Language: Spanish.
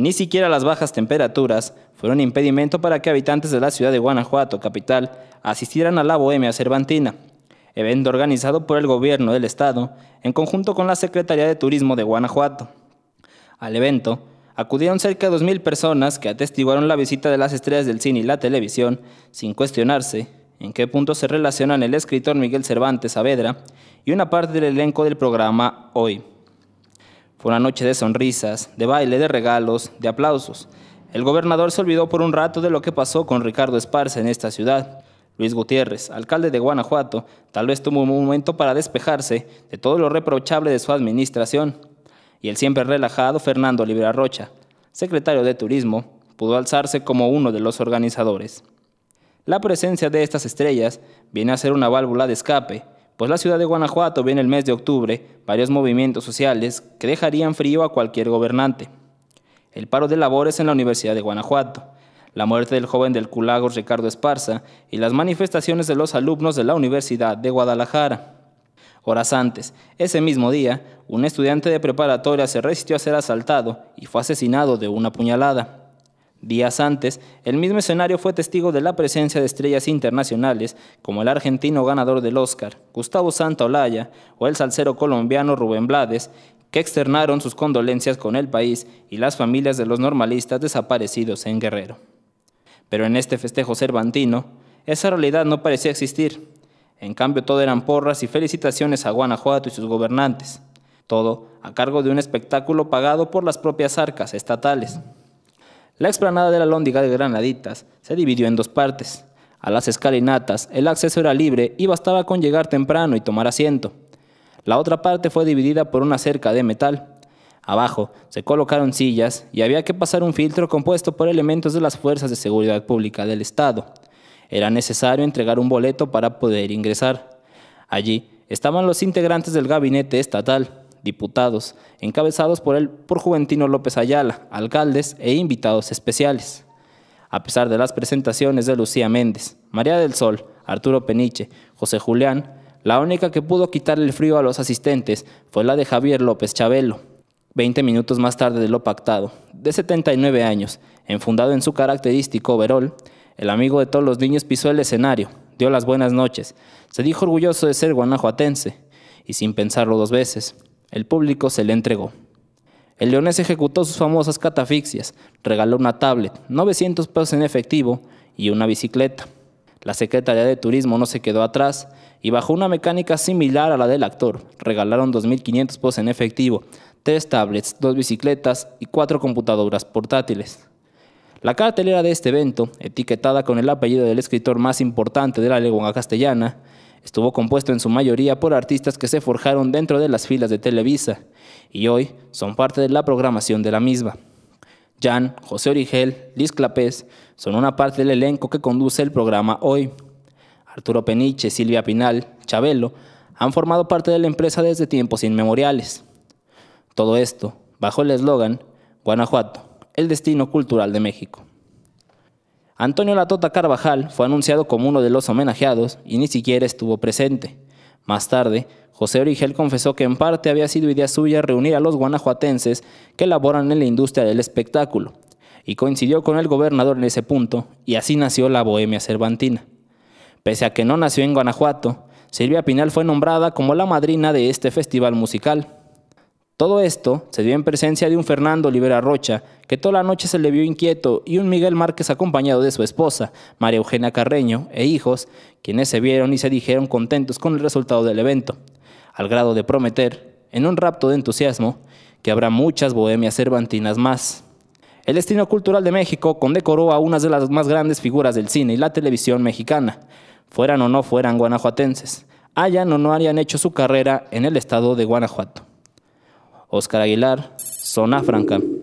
ni siquiera las bajas temperaturas fueron impedimento para que habitantes de la ciudad de Guanajuato, capital, asistieran a la Bohemia Cervantina, evento organizado por el gobierno del estado en conjunto con la Secretaría de Turismo de Guanajuato. Al evento acudieron cerca de 2.000 personas que atestiguaron la visita de las estrellas del cine y la televisión, sin cuestionarse en qué punto se relacionan el escritor Miguel Cervantes Saavedra y una parte del elenco del programa Hoy. Fue una noche de sonrisas, de baile, de regalos, de aplausos. El gobernador se olvidó por un rato de lo que pasó con Ricardo Esparza en esta ciudad. Luis Gutiérrez, alcalde de Guanajuato, tal vez tuvo un momento para despejarse de todo lo reprochable de su administración. Y el siempre relajado Fernando Olivera Rocha, secretario de Turismo, pudo alzarse como uno de los organizadores. La presencia de estas estrellas viene a ser una válvula de escape pues la ciudad de Guanajuato ve en el mes de octubre varios movimientos sociales que dejarían frío a cualquier gobernante. El paro de labores en la Universidad de Guanajuato, la muerte del joven del Culagos Ricardo Esparza y las manifestaciones de los alumnos de la Universidad de Guadalajara. Horas antes, ese mismo día, un estudiante de preparatoria se resistió a ser asaltado y fue asesinado de una puñalada. Días antes, el mismo escenario fue testigo de la presencia de estrellas internacionales como el argentino ganador del Oscar, Gustavo Santaolalla, o el salsero colombiano Rubén Blades, que externaron sus condolencias con el país y las familias de los normalistas desaparecidos en Guerrero. Pero en este festejo cervantino, esa realidad no parecía existir. En cambio, todo eran porras y felicitaciones a Guanajuato y sus gobernantes, todo a cargo de un espectáculo pagado por las propias arcas estatales. La explanada de la Lóndiga de Granaditas se dividió en dos partes. A las escalinatas el acceso era libre y bastaba con llegar temprano y tomar asiento. La otra parte fue dividida por una cerca de metal. Abajo se colocaron sillas y había que pasar un filtro compuesto por elementos de las fuerzas de seguridad pública del Estado. Era necesario entregar un boleto para poder ingresar. Allí estaban los integrantes del gabinete estatal, diputados, encabezados por el por Juventino López Ayala, alcaldes e invitados especiales. A pesar de las presentaciones de Lucía Méndez, María del Sol, Arturo Peniche, José Julián, la única que pudo quitarle el frío a los asistentes fue la de Javier López Chabelo, 20 minutos más tarde de lo pactado, de 79 años, enfundado en su característico overol, el amigo de todos los niños pisó el escenario, dio las buenas noches, se dijo orgulloso de ser guanajuatense y sin pensarlo dos veces, el público se le entregó. El leonés ejecutó sus famosas catafixias, regaló una tablet, 900 pesos en efectivo y una bicicleta. La Secretaría de Turismo no se quedó atrás y bajo una mecánica similar a la del actor, regalaron 2.500 pesos en efectivo, tres tablets, dos bicicletas y cuatro computadoras portátiles. La cartelera de este evento, etiquetada con el apellido del escritor más importante de la lengua castellana, Estuvo compuesto en su mayoría por artistas que se forjaron dentro de las filas de Televisa y hoy son parte de la programación de la misma. Jan, José Origel, Liz Clapés son una parte del elenco que conduce el programa hoy. Arturo Peniche, Silvia Pinal, Chabelo han formado parte de la empresa desde tiempos inmemoriales. Todo esto bajo el eslogan Guanajuato, el destino cultural de México. Antonio Latota Carvajal fue anunciado como uno de los homenajeados y ni siquiera estuvo presente. Más tarde, José Origel confesó que en parte había sido idea suya reunir a los guanajuatenses que laboran en la industria del espectáculo, y coincidió con el gobernador en ese punto, y así nació la Bohemia Cervantina. Pese a que no nació en Guanajuato, Silvia Pinal fue nombrada como la madrina de este festival musical, todo esto se dio en presencia de un Fernando Olivera Rocha, que toda la noche se le vio inquieto, y un Miguel Márquez acompañado de su esposa, María Eugenia Carreño, e hijos, quienes se vieron y se dijeron contentos con el resultado del evento, al grado de prometer, en un rapto de entusiasmo, que habrá muchas bohemias cervantinas más. El destino cultural de México condecoró a una de las más grandes figuras del cine y la televisión mexicana, fueran o no fueran guanajuatenses, hayan o no hayan hecho su carrera en el estado de Guanajuato. Oscar Aguilar, Zona Franca.